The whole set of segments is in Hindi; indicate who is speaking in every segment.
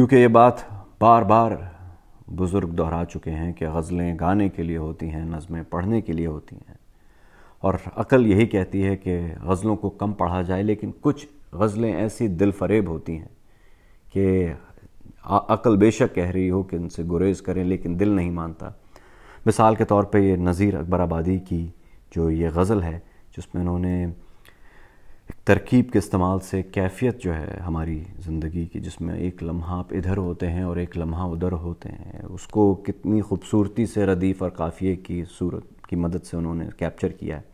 Speaker 1: क्योंकि ये बात बार बार बुज़ुर्ग दोहरा चुके हैं कि गज़लें गाने के लिए होती हैं नज़में पढ़ने के लिए होती हैं और अकल यही कहती है कि गज़लों को कम पढ़ा जाए लेकिन कुछ गज़लें ऐसी दिल फरेब होती हैं कि अकल बेशक कह रही हो कि इनसे गुरेज करें लेकिन दिल नहीं मानता मिसाल के तौर पे ये नज़ीर अकबर आबादी की जो ये गज़ल है जिसमें उन्होंने तरकीब के इस्तेमाल से कैफियत जो है हमारी ज़िंदगी की जिसमें एक लम्हा आप इधर होते हैं और एक लम्हा उधर होते हैं उसको कितनी खूबसूरती से रदीफ़ और काफ़िए की सूरत की मदद से उन्होंने कैप्चर किया है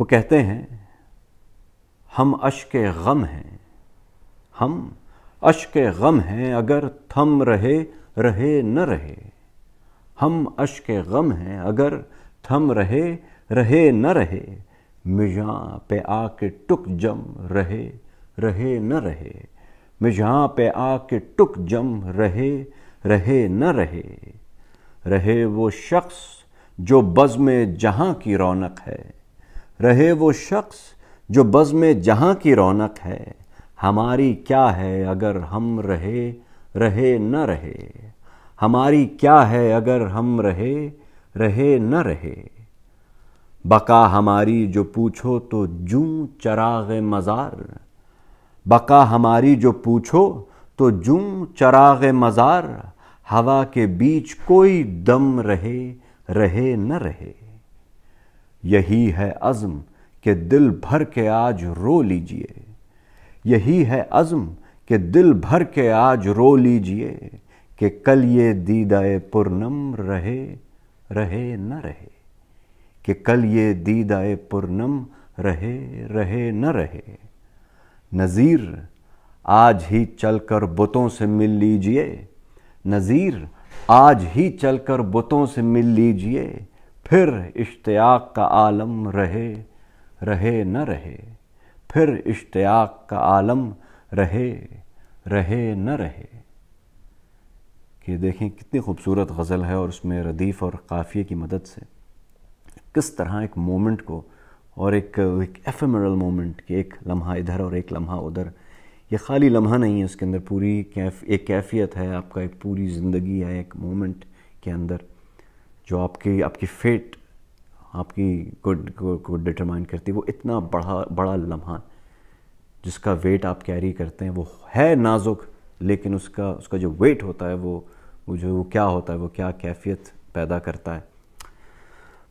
Speaker 1: वो कहते हैं हम अश्क गम हैं हम अश्क गम हैं अगर थम रहे रहे न रहे हम अश्क गम हैं अगर थम रहे रहे न रहे मिझां पे आके टुक जम रहे रहे न रहे मिझां पे आके टुक जम रहे रहे न रहे रहे वो शख्स जो बज़म जहाँ की रौनक है रहे वो शख्स जो बज़म जहाँ की रौनक है हमारी क्या है अगर हम रहे रहे न रहे हमारी क्या है अगर हम रहे रहे न रहे बका हमारी जो पूछो तो जू चराग मज़ार बका हमारी जो पूछो तो जू चराग मज़ार हवा के बीच कोई दम रहे रहे न रहे यही है अज़म के दिल भर के आज रो लीजिए यही है अज़म के दिल भर के आज रो लीजिए कि कल ये दीदाए पुरनम रहे रहे न रहे कि कल ये दीदाए पुरनम रहे रहे न रहे नज़ीर आज ही चलकर बुतों से मिल लीजिए नज़ीर आज ही चलकर बुतों से मिल लीजिए फिर इश्तियाक का आलम रहे रहे न रहे फिर इश्तियाक का आलम रहे रहे न रहे कि देखें कितनी खूबसूरत गज़ल है और उसमें रदीफ़ और काफ़िए की मदद से किस तरह एक मोमेंट को और एक एक एफेमरल मोमेंट कि एक लम्हा इधर और एक लम्हा उधर ये खाली लम्हा नहीं है उसके अंदर पूरी कैफ एक कैफियत है आपका एक पूरी ज़िंदगी है एक मोमेंट के अंदर जो आपकी आपकी फेट आपकी गुड को डिटरमाइन करती है वो इतना बड़ा बड़ा लम्हा जिसका वेट आप कैरी करते हैं वो है नाजुक लेकिन उसका उसका जो वेट होता है वो वो जो वो क्या होता है वो क्या कैफियत पैदा करता है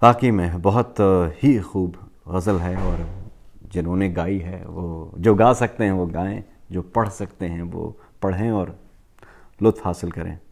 Speaker 1: वाकई में बहुत ही खूब गज़ल है और जिन्होंने गाई है वो जो गा सकते हैं वो गाएं जो पढ़ सकते हैं वो पढ़ें और लुत्फ़ हासिल करें